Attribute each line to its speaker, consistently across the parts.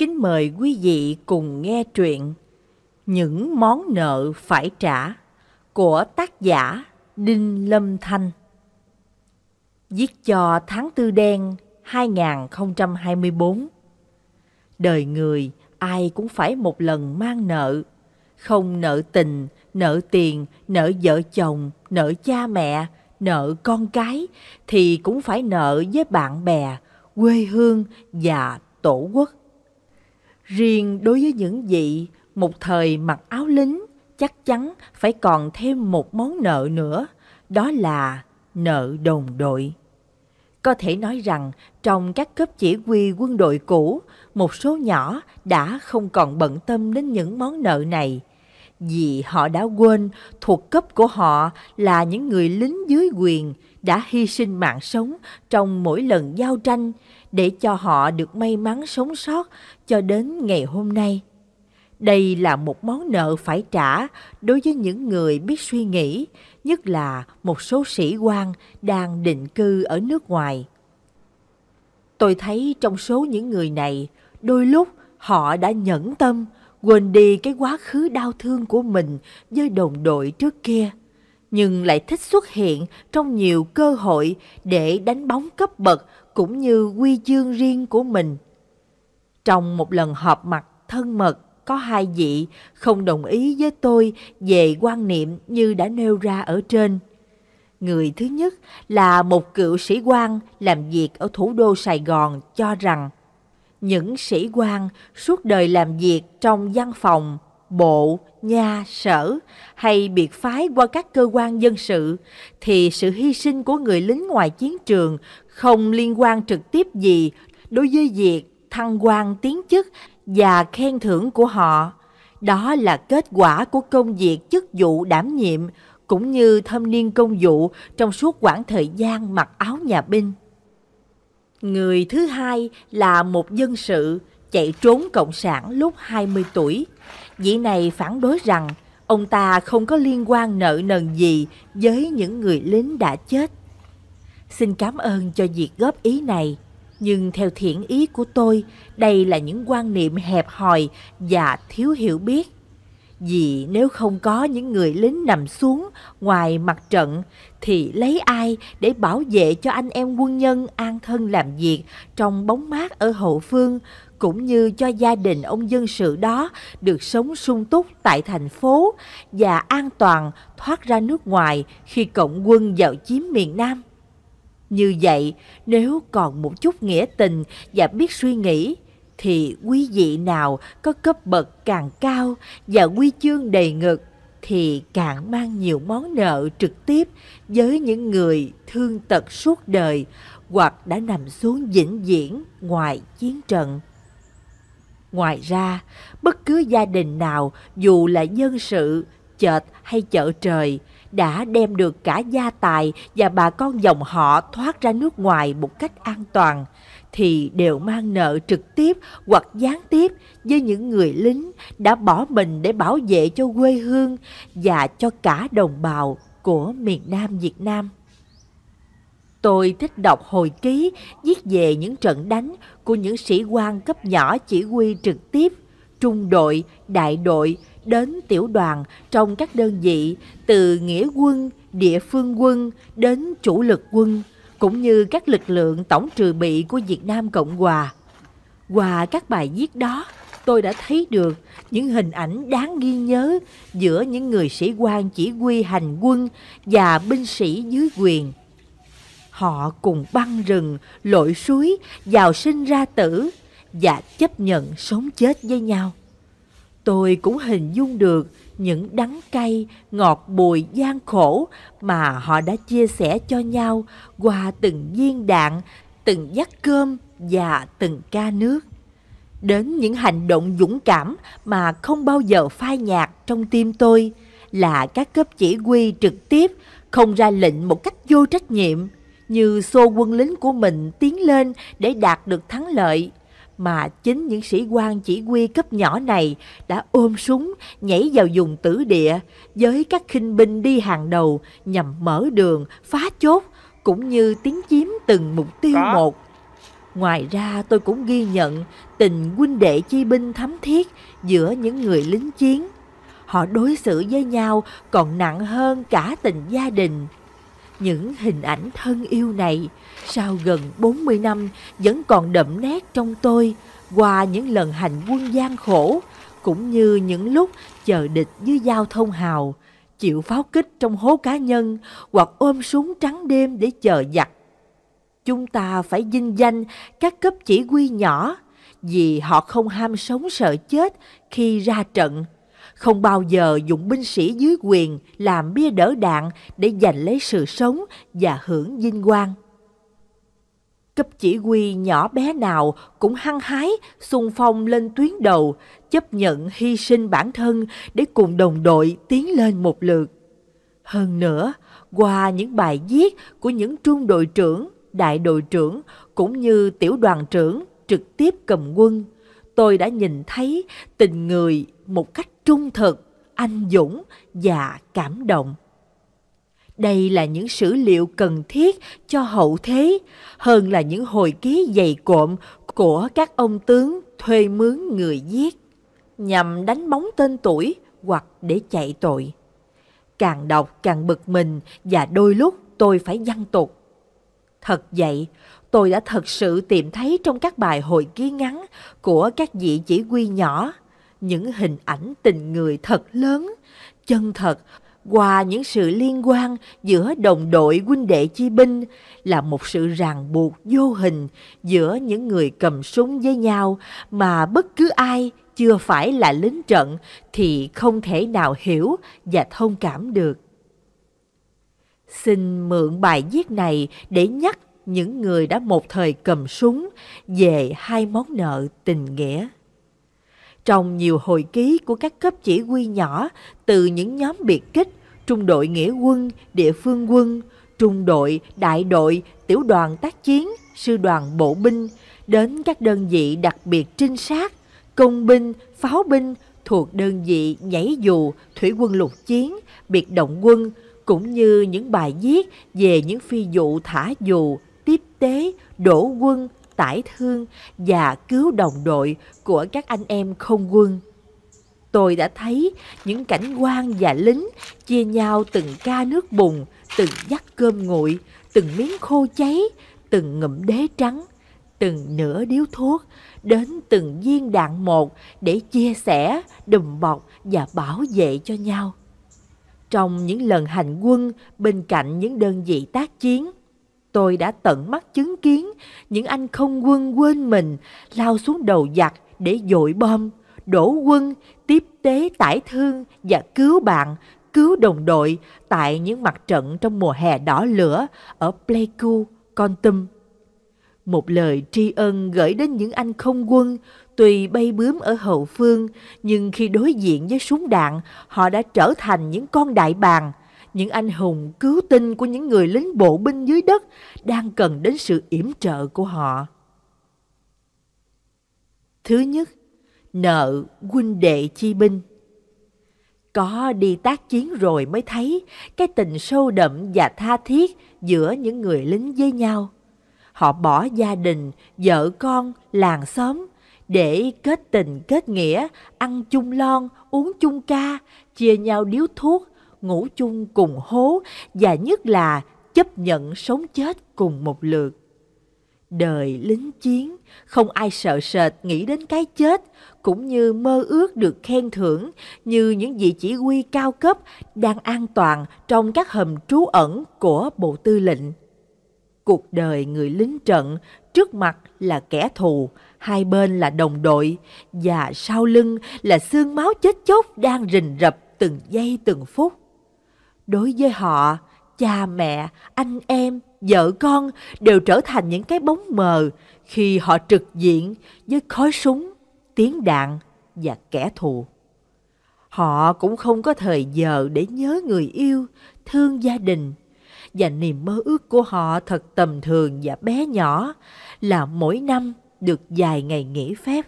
Speaker 1: kính mời quý vị cùng nghe truyện Những món nợ phải trả của tác giả Đinh Lâm Thanh. Viết cho tháng tư đen 2024. Đời người ai cũng phải một lần mang nợ, không nợ tình, nợ tiền, nợ vợ chồng, nợ cha mẹ, nợ con cái thì cũng phải nợ với bạn bè, quê hương và tổ quốc Riêng đối với những vị một thời mặc áo lính chắc chắn phải còn thêm một món nợ nữa, đó là nợ đồng đội. Có thể nói rằng trong các cấp chỉ huy quân đội cũ, một số nhỏ đã không còn bận tâm đến những món nợ này, vì họ đã quên thuộc cấp của họ là những người lính dưới quyền đã hy sinh mạng sống trong mỗi lần giao tranh để cho họ được may mắn sống sót cho đến ngày hôm nay. Đây là một món nợ phải trả đối với những người biết suy nghĩ, nhất là một số sĩ quan đang định cư ở nước ngoài. Tôi thấy trong số những người này, đôi lúc họ đã nhẫn tâm, quên đi cái quá khứ đau thương của mình với đồng đội trước kia nhưng lại thích xuất hiện trong nhiều cơ hội để đánh bóng cấp bậc cũng như quy chương riêng của mình. Trong một lần họp mặt thân mật có hai vị không đồng ý với tôi về quan niệm như đã nêu ra ở trên. Người thứ nhất là một cựu sĩ quan làm việc ở thủ đô Sài Gòn cho rằng những sĩ quan suốt đời làm việc trong văn phòng, bộ, nhà, sở hay biệt phái qua các cơ quan dân sự thì sự hy sinh của người lính ngoài chiến trường không liên quan trực tiếp gì đối với việc thăng quan tiến chức và khen thưởng của họ. Đó là kết quả của công việc chức vụ đảm nhiệm cũng như thâm niên công vụ trong suốt quãng thời gian mặc áo nhà binh. Người thứ hai là một dân sự chạy trốn Cộng sản lúc 20 tuổi. Vị này phản đối rằng ông ta không có liên quan nợ nần gì với những người lính đã chết. Xin cảm ơn cho việc góp ý này, nhưng theo thiện ý của tôi, đây là những quan niệm hẹp hòi và thiếu hiểu biết. Vì nếu không có những người lính nằm xuống ngoài mặt trận thì lấy ai để bảo vệ cho anh em quân nhân an thân làm việc trong bóng mát ở hậu phương cũng như cho gia đình ông dân sự đó được sống sung túc tại thành phố và an toàn thoát ra nước ngoài khi cộng quân vào chiếm miền Nam. Như vậy, nếu còn một chút nghĩa tình và biết suy nghĩ, thì quý vị nào có cấp bậc càng cao và quy chương đầy ngực thì càng mang nhiều món nợ trực tiếp với những người thương tật suốt đời hoặc đã nằm xuống vĩnh viễn ngoài chiến trận. Ngoài ra, bất cứ gia đình nào dù là dân sự, chợt hay chợ trời đã đem được cả gia tài và bà con dòng họ thoát ra nước ngoài một cách an toàn thì đều mang nợ trực tiếp hoặc gián tiếp với những người lính đã bỏ mình để bảo vệ cho quê hương và cho cả đồng bào của miền Nam Việt Nam. Tôi thích đọc hồi ký, viết về những trận đánh của những sĩ quan cấp nhỏ chỉ huy trực tiếp, trung đội, đại đội, đến tiểu đoàn trong các đơn vị từ nghĩa quân, địa phương quân đến chủ lực quân, cũng như các lực lượng tổng trừ bị của Việt Nam Cộng Hòa. Qua các bài viết đó, tôi đã thấy được những hình ảnh đáng ghi nhớ giữa những người sĩ quan chỉ huy hành quân và binh sĩ dưới quyền. Họ cùng băng rừng, lội suối, vào sinh ra tử và chấp nhận sống chết với nhau. Tôi cũng hình dung được những đắng cay, ngọt bùi gian khổ mà họ đã chia sẻ cho nhau qua từng viên đạn, từng giấc cơm và từng ca nước. Đến những hành động dũng cảm mà không bao giờ phai nhạt trong tim tôi là các cấp chỉ huy trực tiếp không ra lệnh một cách vô trách nhiệm như xô quân lính của mình tiến lên để đạt được thắng lợi mà chính những sĩ quan chỉ huy cấp nhỏ này đã ôm súng nhảy vào vùng tử địa với các khinh binh đi hàng đầu nhằm mở đường, phá chốt cũng như tiến chiếm từng mục tiêu Có. một. Ngoài ra tôi cũng ghi nhận tình huynh đệ chi binh thắm thiết giữa những người lính chiến. Họ đối xử với nhau còn nặng hơn cả tình gia đình. Những hình ảnh thân yêu này sau gần 40 năm vẫn còn đậm nét trong tôi qua những lần hành quân gian khổ cũng như những lúc chờ địch dưới giao thông hào, chịu pháo kích trong hố cá nhân hoặc ôm súng trắng đêm để chờ giặc. Chúng ta phải dinh danh các cấp chỉ huy nhỏ vì họ không ham sống sợ chết khi ra trận không bao giờ dùng binh sĩ dưới quyền làm bia đỡ đạn để giành lấy sự sống và hưởng vinh quang. Cấp chỉ huy nhỏ bé nào cũng hăng hái xung phong lên tuyến đầu, chấp nhận hy sinh bản thân để cùng đồng đội tiến lên một lượt. Hơn nữa, qua những bài viết của những trung đội trưởng, đại đội trưởng cũng như tiểu đoàn trưởng trực tiếp cầm quân, tôi đã nhìn thấy tình người một cách trung thực, anh dũng và cảm động. Đây là những sử liệu cần thiết cho hậu thế hơn là những hồi ký dày cộm của các ông tướng thuê mướn người giết nhằm đánh bóng tên tuổi hoặc để chạy tội. Càng đọc càng bực mình và đôi lúc tôi phải văn tục. Thật vậy, tôi đã thật sự tìm thấy trong các bài hồi ký ngắn của các vị chỉ huy nhỏ những hình ảnh tình người thật lớn, chân thật qua những sự liên quan giữa đồng đội huynh đệ chi binh là một sự ràng buộc vô hình giữa những người cầm súng với nhau mà bất cứ ai chưa phải là lính trận thì không thể nào hiểu và thông cảm được. Xin mượn bài viết này để nhắc những người đã một thời cầm súng về hai món nợ tình nghĩa. Trong nhiều hồi ký của các cấp chỉ huy nhỏ từ những nhóm biệt kích, trung đội nghĩa quân, địa phương quân, trung đội, đại đội, tiểu đoàn tác chiến, sư đoàn bộ binh, đến các đơn vị đặc biệt trinh sát, công binh, pháo binh thuộc đơn vị nhảy dù, thủy quân lục chiến, biệt động quân, cũng như những bài viết về những phi vụ thả dù, tiếp tế, đổ quân, tải thương và cứu đồng đội của các anh em không quân. Tôi đã thấy những cảnh quan và lính chia nhau từng ca nước bùn, từng dắt cơm nguội, từng miếng khô cháy, từng ngụm đế trắng, từng nửa điếu thuốc, đến từng viên đạn một để chia sẻ, đùm bọc và bảo vệ cho nhau. Trong những lần hành quân bên cạnh những đơn vị tác chiến, Tôi đã tận mắt chứng kiến những anh không quân quên mình lao xuống đầu giặc để dội bom, đổ quân, tiếp tế tải thương và cứu bạn, cứu đồng đội tại những mặt trận trong mùa hè đỏ lửa ở Pleiku, Con Tum. Một lời tri ân gửi đến những anh không quân tuy bay bướm ở hậu phương nhưng khi đối diện với súng đạn họ đã trở thành những con đại bàng – những anh hùng cứu tinh của những người lính bộ binh dưới đất đang cần đến sự yểm trợ của họ. Thứ nhất, nợ huynh đệ chi binh. Có đi tác chiến rồi mới thấy cái tình sâu đậm và tha thiết giữa những người lính với nhau. Họ bỏ gia đình, vợ con, làng xóm để kết tình kết nghĩa, ăn chung lon, uống chung ca, chia nhau điếu thuốc, ngủ chung cùng hố và nhất là chấp nhận sống chết cùng một lượt. Đời lính chiến, không ai sợ sệt nghĩ đến cái chết, cũng như mơ ước được khen thưởng như những vị chỉ huy cao cấp đang an toàn trong các hầm trú ẩn của Bộ Tư lệnh. Cuộc đời người lính trận trước mặt là kẻ thù, hai bên là đồng đội và sau lưng là xương máu chết chóc đang rình rập từng giây từng phút đối với họ cha mẹ anh em vợ con đều trở thành những cái bóng mờ khi họ trực diện với khói súng tiếng đạn và kẻ thù họ cũng không có thời giờ để nhớ người yêu thương gia đình và niềm mơ ước của họ thật tầm thường và bé nhỏ là mỗi năm được vài ngày nghỉ phép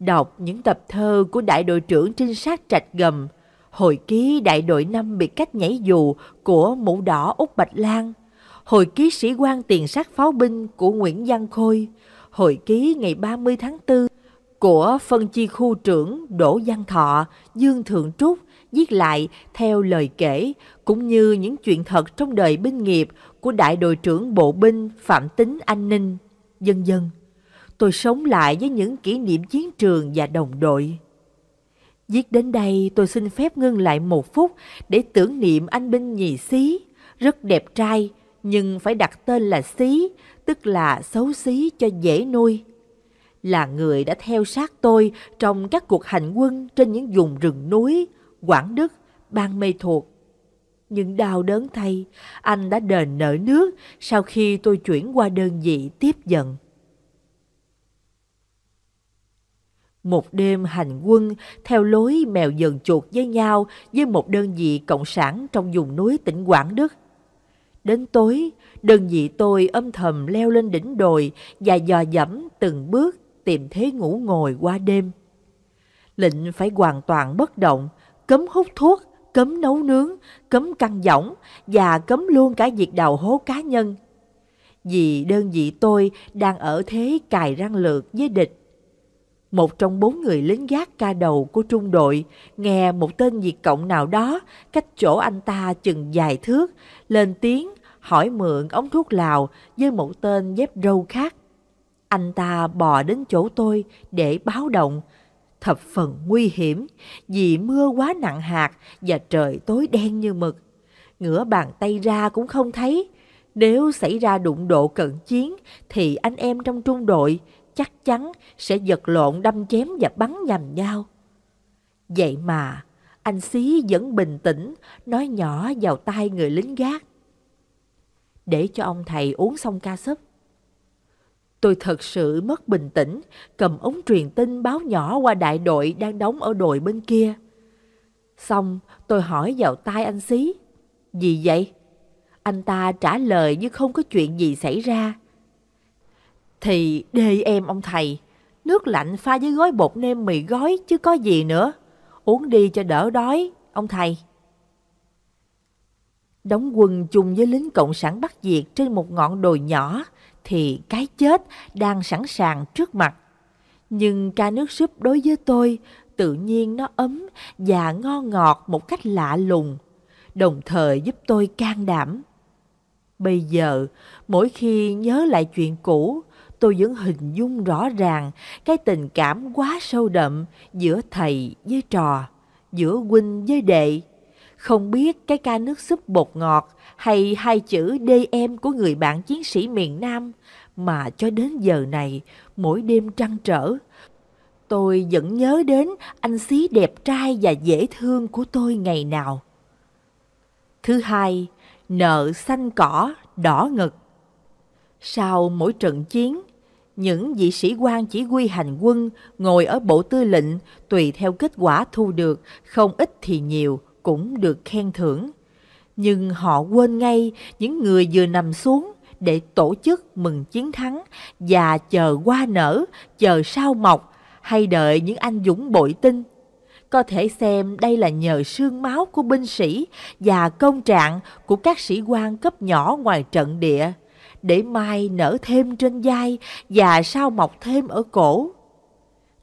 Speaker 1: đọc những tập thơ của đại đội trưởng trinh sát trạch gầm hồi ký đại đội năm bị cách nhảy dù của mũ đỏ Úc Bạch Lan, hồi ký sĩ quan tiền sát pháo binh của Nguyễn Văn Khôi, hồi ký ngày 30 tháng 4 của phân chi khu trưởng Đỗ Văn Thọ, Dương Thượng Trúc viết lại theo lời kể cũng như những chuyện thật trong đời binh nghiệp của đại đội trưởng bộ binh Phạm Tính An Ninh, dân dân. Tôi sống lại với những kỷ niệm chiến trường và đồng đội. Viết đến đây tôi xin phép ngưng lại một phút để tưởng niệm anh binh nhì xí, rất đẹp trai nhưng phải đặt tên là xí, tức là xấu xí cho dễ nuôi. Là người đã theo sát tôi trong các cuộc hành quân trên những vùng rừng núi, Quảng Đức, Ban Mê Thuộc. những đau đớn thay, anh đã đền nợ nước sau khi tôi chuyển qua đơn vị tiếp dần. Một đêm hành quân theo lối mèo dần chuột với nhau với một đơn vị cộng sản trong vùng núi tỉnh Quảng Đức. Đến tối, đơn vị tôi âm thầm leo lên đỉnh đồi và dò dẫm từng bước tìm thế ngủ ngồi qua đêm. Lệnh phải hoàn toàn bất động, cấm hút thuốc, cấm nấu nướng, cấm căng võng và cấm luôn cả việc đào hố cá nhân. Vì đơn vị tôi đang ở thế cài răng lược với địch một trong bốn người lính gác ca đầu của trung đội nghe một tên diệt cộng nào đó cách chỗ anh ta chừng dài thước, lên tiếng hỏi mượn ống thuốc lào với một tên dép râu khác. Anh ta bò đến chỗ tôi để báo động. Thập phần nguy hiểm vì mưa quá nặng hạt và trời tối đen như mực. Ngửa bàn tay ra cũng không thấy. Nếu xảy ra đụng độ cận chiến thì anh em trong trung đội chắc chắn sẽ giật lộn đâm chém và bắn nhầm nhau. Vậy mà, anh xí vẫn bình tĩnh, nói nhỏ vào tai người lính gác. Để cho ông thầy uống xong ca súp. Tôi thật sự mất bình tĩnh, cầm ống truyền tin báo nhỏ qua đại đội đang đóng ở đồi bên kia. Xong, tôi hỏi vào tai anh xí. Gì vậy? Anh ta trả lời như không có chuyện gì xảy ra. Thì đê em ông thầy, nước lạnh pha với gói bột nêm mì gói chứ có gì nữa. Uống đi cho đỡ đói, ông thầy. Đóng quân chung với lính Cộng sản Bắc Việt trên một ngọn đồi nhỏ thì cái chết đang sẵn sàng trước mặt. Nhưng ca nước súp đối với tôi tự nhiên nó ấm và ngon ngọt một cách lạ lùng, đồng thời giúp tôi can đảm. Bây giờ, mỗi khi nhớ lại chuyện cũ, tôi vẫn hình dung rõ ràng cái tình cảm quá sâu đậm giữa thầy với trò, giữa huynh với đệ. Không biết cái ca nước súp bột ngọt hay hai chữ em của người bạn chiến sĩ miền Nam mà cho đến giờ này, mỗi đêm trăn trở, tôi vẫn nhớ đến anh xí đẹp trai và dễ thương của tôi ngày nào. Thứ hai, nợ xanh cỏ, đỏ ngực. Sau mỗi trận chiến, những vị sĩ quan chỉ huy hành quân ngồi ở bộ tư lệnh tùy theo kết quả thu được, không ít thì nhiều cũng được khen thưởng. Nhưng họ quên ngay những người vừa nằm xuống để tổ chức mừng chiến thắng và chờ qua nở, chờ sao mọc hay đợi những anh dũng bội tinh. Có thể xem đây là nhờ sương máu của binh sĩ và công trạng của các sĩ quan cấp nhỏ ngoài trận địa – để mai nở thêm trên vai và sao mọc thêm ở cổ.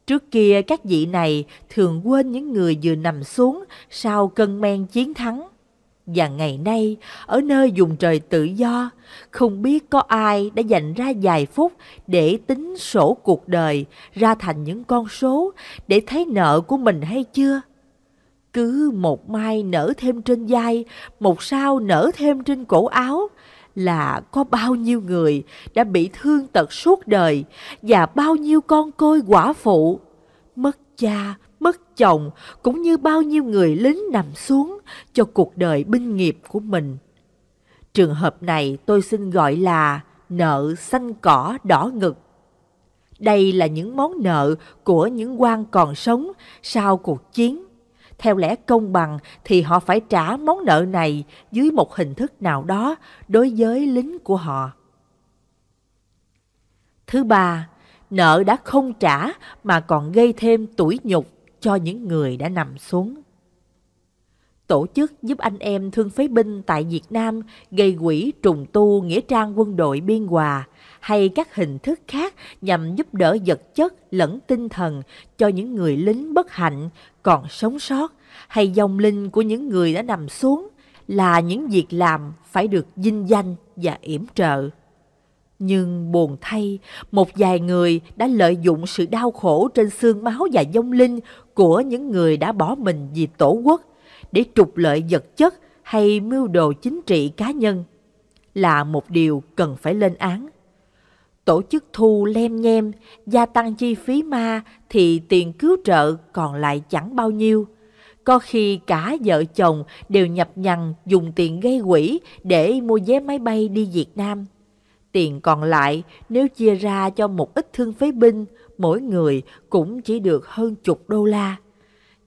Speaker 1: Trước kia các vị này thường quên những người vừa nằm xuống sau cơn men chiến thắng. Và ngày nay, ở nơi dùng trời tự do, không biết có ai đã dành ra vài phút để tính sổ cuộc đời ra thành những con số để thấy nợ của mình hay chưa? Cứ một mai nở thêm trên vai, một sao nở thêm trên cổ áo, là có bao nhiêu người đã bị thương tật suốt đời và bao nhiêu con côi quả phụ mất cha mất chồng cũng như bao nhiêu người lính nằm xuống cho cuộc đời binh nghiệp của mình trường hợp này tôi xin gọi là nợ xanh cỏ đỏ ngực đây là những món nợ của những quan còn sống sau cuộc chiến theo lẽ công bằng thì họ phải trả món nợ này dưới một hình thức nào đó đối với lính của họ. Thứ ba, nợ đã không trả mà còn gây thêm tủi nhục cho những người đã nằm xuống tổ chức giúp anh em thương phế binh tại Việt Nam gây quỹ trùng tu nghĩa trang quân đội biên hòa hay các hình thức khác nhằm giúp đỡ vật chất lẫn tinh thần cho những người lính bất hạnh còn sống sót hay dòng linh của những người đã nằm xuống là những việc làm phải được vinh danh và yểm trợ. Nhưng buồn thay, một vài người đã lợi dụng sự đau khổ trên xương máu và dông linh của những người đã bỏ mình vì tổ quốc để trục lợi vật chất hay mưu đồ chính trị cá nhân là một điều cần phải lên án. Tổ chức thu lem nhem, gia tăng chi phí ma thì tiền cứu trợ còn lại chẳng bao nhiêu. Có khi cả vợ chồng đều nhập nhằn dùng tiền gây quỹ để mua vé máy bay đi Việt Nam. Tiền còn lại nếu chia ra cho một ít thương phế binh, mỗi người cũng chỉ được hơn chục đô la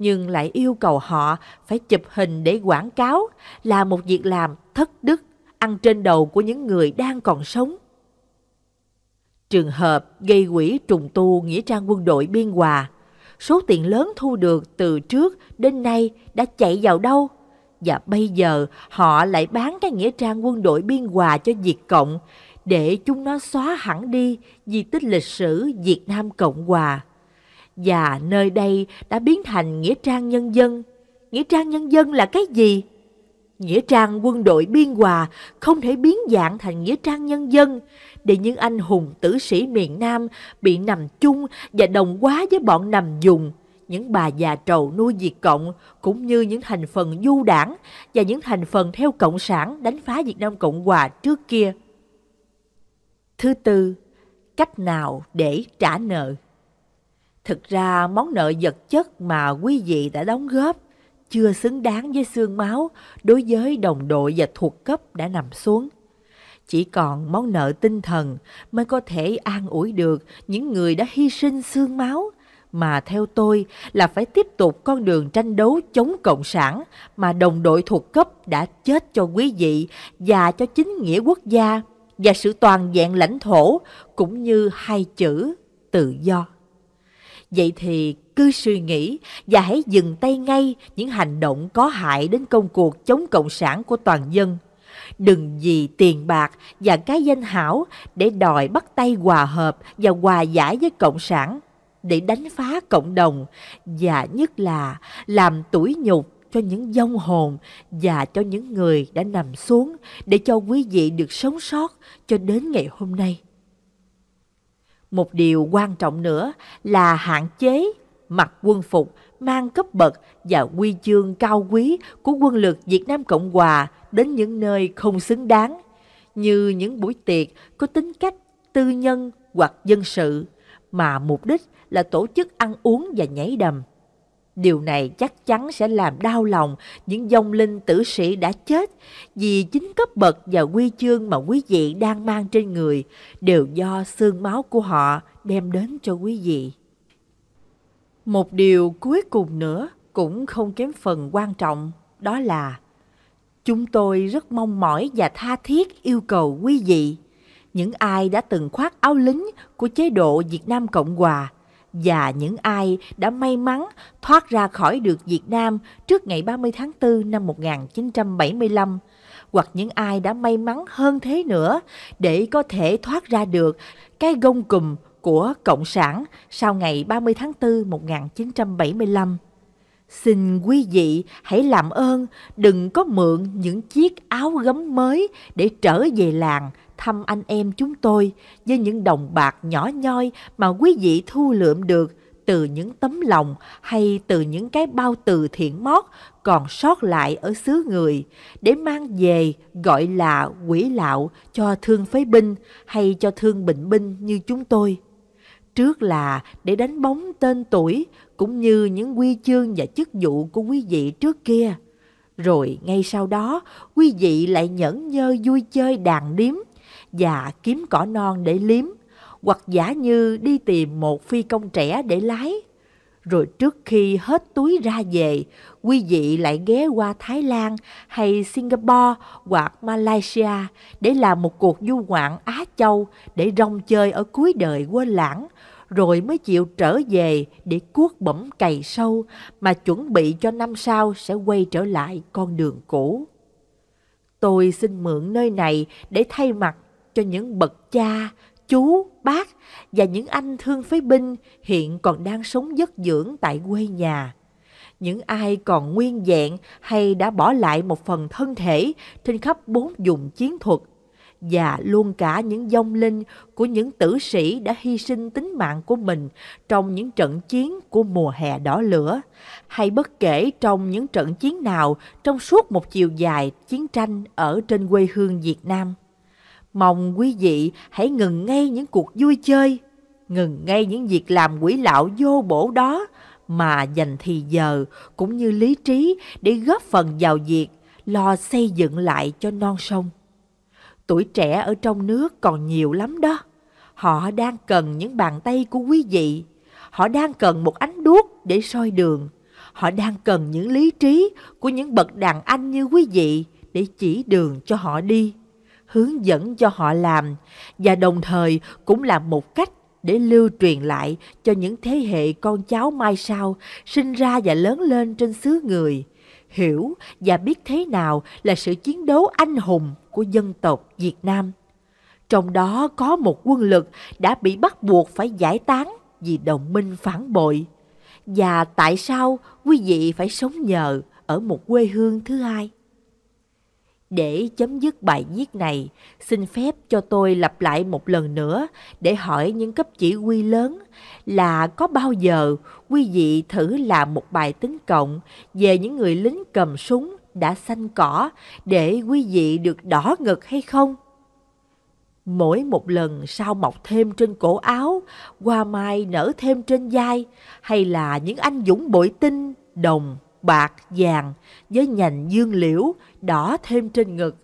Speaker 1: nhưng lại yêu cầu họ phải chụp hình để quảng cáo là một việc làm thất đức, ăn trên đầu của những người đang còn sống. Trường hợp gây quỹ trùng tu nghĩa trang quân đội biên hòa, số tiền lớn thu được từ trước đến nay đã chạy vào đâu? Và bây giờ họ lại bán cái nghĩa trang quân đội biên hòa cho Việt Cộng để chúng nó xóa hẳn đi di tích lịch sử Việt Nam Cộng Hòa và nơi đây đã biến thành Nghĩa trang Nhân dân. Nghĩa trang Nhân dân là cái gì? Nghĩa trang quân đội biên hòa không thể biến dạng thành Nghĩa trang Nhân dân để những anh hùng tử sĩ miền Nam bị nằm chung và đồng hóa với bọn nằm dùng những bà già trầu nuôi Việt Cộng cũng như những thành phần du đảng và những thành phần theo Cộng sản đánh phá Việt Nam Cộng Hòa trước kia. Thứ tư, cách nào để trả nợ? Thực ra món nợ vật chất mà quý vị đã đóng góp chưa xứng đáng với xương máu đối với đồng đội và thuộc cấp đã nằm xuống. Chỉ còn món nợ tinh thần mới có thể an ủi được những người đã hy sinh xương máu mà theo tôi là phải tiếp tục con đường tranh đấu chống cộng sản mà đồng đội thuộc cấp đã chết cho quý vị và cho chính nghĩa quốc gia và sự toàn vẹn lãnh thổ cũng như hai chữ tự do. Vậy thì cứ suy nghĩ và hãy dừng tay ngay những hành động có hại đến công cuộc chống cộng sản của toàn dân. Đừng vì tiền bạc và cái danh hảo để đòi bắt tay hòa hợp và hòa giải với cộng sản để đánh phá cộng đồng và nhất là làm tủi nhục cho những vong hồn và cho những người đã nằm xuống để cho quý vị được sống sót cho đến ngày hôm nay. Một điều quan trọng nữa là hạn chế mặc quân phục mang cấp bậc và quy chương cao quý của quân lực Việt Nam Cộng Hòa đến những nơi không xứng đáng, như những buổi tiệc có tính cách tư nhân hoặc dân sự, mà mục đích là tổ chức ăn uống và nhảy đầm. Điều này chắc chắn sẽ làm đau lòng những dòng linh tử sĩ đã chết vì chính cấp bậc và quy chương mà quý vị đang mang trên người đều do xương máu của họ đem đến cho quý vị. Một điều cuối cùng nữa cũng không kém phần quan trọng đó là chúng tôi rất mong mỏi và tha thiết yêu cầu quý vị những ai đã từng khoác áo lính của chế độ Việt Nam Cộng Hòa và những ai đã may mắn thoát ra khỏi được Việt Nam trước ngày 30 tháng 4 năm 1975 hoặc những ai đã may mắn hơn thế nữa để có thể thoát ra được cái gông cùm của Cộng sản sau ngày 30 tháng 4 1975. Xin quý vị hãy làm ơn đừng có mượn những chiếc áo gấm mới để trở về làng thăm anh em chúng tôi với những đồng bạc nhỏ nhoi mà quý vị thu lượm được từ những tấm lòng hay từ những cái bao từ thiện mót còn sót lại ở xứ người để mang về gọi là quỷ lạo cho thương phế binh hay cho thương bệnh binh như chúng tôi. Trước là để đánh bóng tên tuổi cũng như những quy chương và chức vụ của quý vị trước kia. Rồi ngay sau đó, quý vị lại nhẫn nhơ vui chơi đàn điếm và kiếm cỏ non để liếm, hoặc giả như đi tìm một phi công trẻ để lái. Rồi trước khi hết túi ra về, quý vị lại ghé qua Thái Lan hay Singapore hoặc Malaysia để làm một cuộc du ngoạn Á Châu để rong chơi ở cuối đời quên lãng – rồi mới chịu trở về để cuốc bẫm cày sâu mà chuẩn bị cho năm sau sẽ quay trở lại con đường cũ. Tôi xin mượn nơi này để thay mặt cho những bậc cha, chú, bác và những anh thương phế binh hiện còn đang sống giấc dưỡng tại quê nhà. Những ai còn nguyên vẹn hay đã bỏ lại một phần thân thể trên khắp bốn vùng chiến thuật và luôn cả những dông linh của những tử sĩ đã hy sinh tính mạng của mình trong những trận chiến của mùa hè đỏ lửa, hay bất kể trong những trận chiến nào trong suốt một chiều dài chiến tranh ở trên quê hương Việt Nam. Mong quý vị hãy ngừng ngay những cuộc vui chơi, ngừng ngay những việc làm quỷ lão vô bổ đó mà dành thì giờ cũng như lý trí để góp phần vào việc lo xây dựng lại cho non sông. Tuổi trẻ ở trong nước còn nhiều lắm đó. Họ đang cần những bàn tay của quý vị. Họ đang cần một ánh đuốc để soi đường. Họ đang cần những lý trí của những bậc đàn anh như quý vị để chỉ đường cho họ đi, hướng dẫn cho họ làm và đồng thời cũng là một cách để lưu truyền lại cho những thế hệ con cháu mai sau sinh ra và lớn lên trên xứ người hiểu và biết thế nào là sự chiến đấu anh hùng của dân tộc Việt Nam. Trong đó có một quân lực đã bị bắt buộc phải giải tán vì đồng minh phản bội. Và tại sao quý vị phải sống nhờ ở một quê hương thứ hai? Để chấm dứt bài viết này, xin phép cho tôi lặp lại một lần nữa để hỏi những cấp chỉ huy lớn là có bao giờ quý vị thử làm một bài tính cộng về những người lính cầm súng đã xanh cỏ để quý vị được đỏ ngực hay không? Mỗi một lần sao mọc thêm trên cổ áo, hoa mai nở thêm trên vai, hay là những anh dũng bội tinh, đồng, bạc, vàng với nhành dương liễu đỏ thêm trên ngực,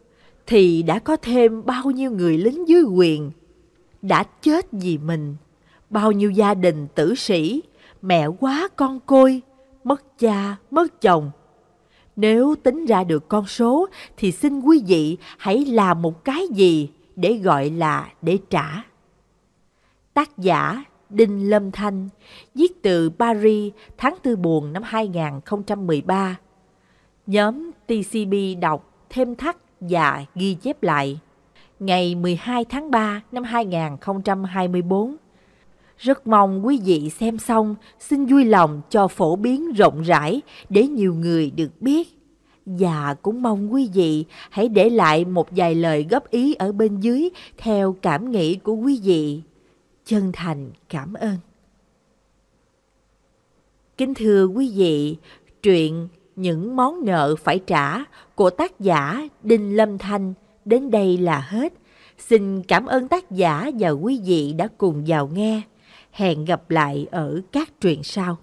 Speaker 1: thì đã có thêm bao nhiêu người lính dưới quyền đã chết vì mình, bao nhiêu gia đình tử sĩ, mẹ quá con côi, mất cha, mất chồng, nếu tính ra được con số thì xin quý vị hãy làm một cái gì để gọi là để trả. Tác giả Đinh Lâm Thanh viết từ Paris tháng tư buồn năm 2013. Nhóm TCB đọc, thêm thắt và ghi chép lại. Ngày 12 tháng 3 năm 2024 rất mong quý vị xem xong xin vui lòng cho phổ biến rộng rãi để nhiều người được biết. Và cũng mong quý vị hãy để lại một vài lời góp ý ở bên dưới theo cảm nghĩ của quý vị. Chân thành cảm ơn. Kính thưa quý vị, truyện Những món nợ phải trả của tác giả Đinh Lâm Thanh đến đây là hết. Xin cảm ơn tác giả và quý vị đã cùng vào nghe. Hẹn gặp lại ở các truyện sau.